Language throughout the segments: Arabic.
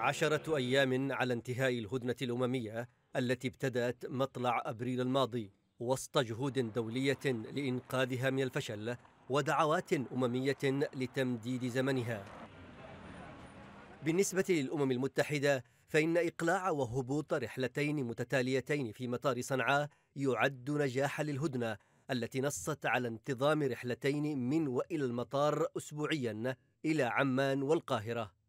عشرة أيام على انتهاء الهدنة الأممية التي ابتدأت مطلع أبريل الماضي وسط جهود دولية لإنقاذها من الفشل ودعوات أممية لتمديد زمنها. بالنسبة للأمم المتحدة فإن إقلاع وهبوط رحلتين متتاليتين في مطار صنعاء يعد نجاحا للهدنة التي نصت على انتظام رحلتين من وإلى المطار أسبوعيا إلى عمان والقاهرة.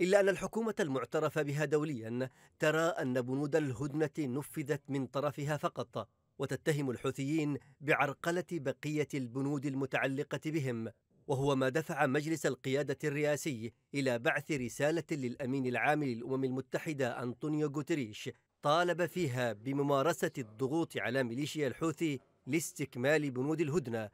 إلا أن الحكومة المعترف بها دوليا ترى أن بنود الهدنة نفذت من طرفها فقط وتتهم الحوثيين بعرقلة بقية البنود المتعلقة بهم وهو ما دفع مجلس القيادة الرئاسي إلى بعث رسالة للأمين العام للأمم المتحدة أنطونيو غوتريش طالب فيها بممارسة الضغوط على ميليشيا الحوثي لاستكمال بنود الهدنة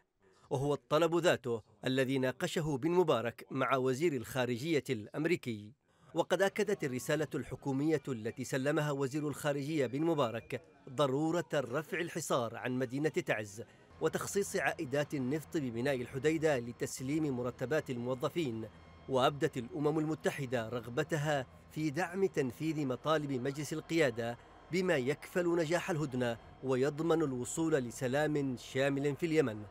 وهو الطلب ذاته الذي ناقشه بن مبارك مع وزير الخارجية الأمريكي وقد أكدت الرسالة الحكومية التي سلمها وزير الخارجية بن مبارك ضرورة رفع الحصار عن مدينة تعز وتخصيص عائدات النفط بميناء الحديدة لتسليم مرتبات الموظفين وأبدت الأمم المتحدة رغبتها في دعم تنفيذ مطالب مجلس القيادة بما يكفل نجاح الهدنة ويضمن الوصول لسلام شامل في اليمن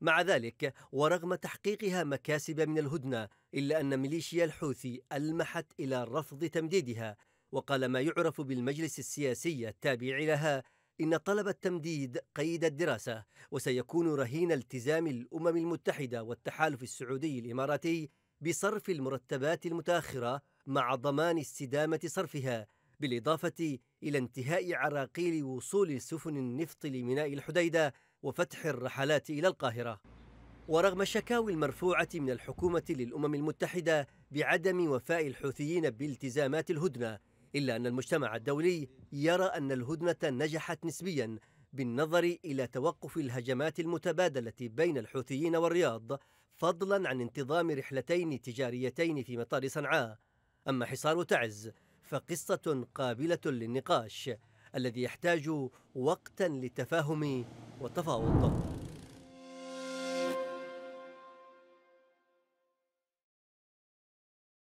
مع ذلك ورغم تحقيقها مكاسب من الهدنة إلا أن ميليشيا الحوثي ألمحت إلى رفض تمديدها وقال ما يعرف بالمجلس السياسي التابع لها إن طلب التمديد قيد الدراسة وسيكون رهين التزام الأمم المتحدة والتحالف السعودي الإماراتي بصرف المرتبات المتاخرة مع ضمان استدامة صرفها بالإضافة إلى انتهاء عراقيل وصول سفن النفط لميناء الحديدة وفتح الرحلات إلى القاهرة ورغم الشكاوي المرفوعة من الحكومة للأمم المتحدة بعدم وفاء الحوثيين بالتزامات الهدنة إلا أن المجتمع الدولي يرى أن الهدنة نجحت نسبياً بالنظر إلى توقف الهجمات المتبادلة بين الحوثيين والرياض فضلاً عن انتظام رحلتين تجاريتين في مطار صنعاء أما حصار تعز فقصة قابلة للنقاش الذي يحتاج وقتا للتفاهم 我打发我懂。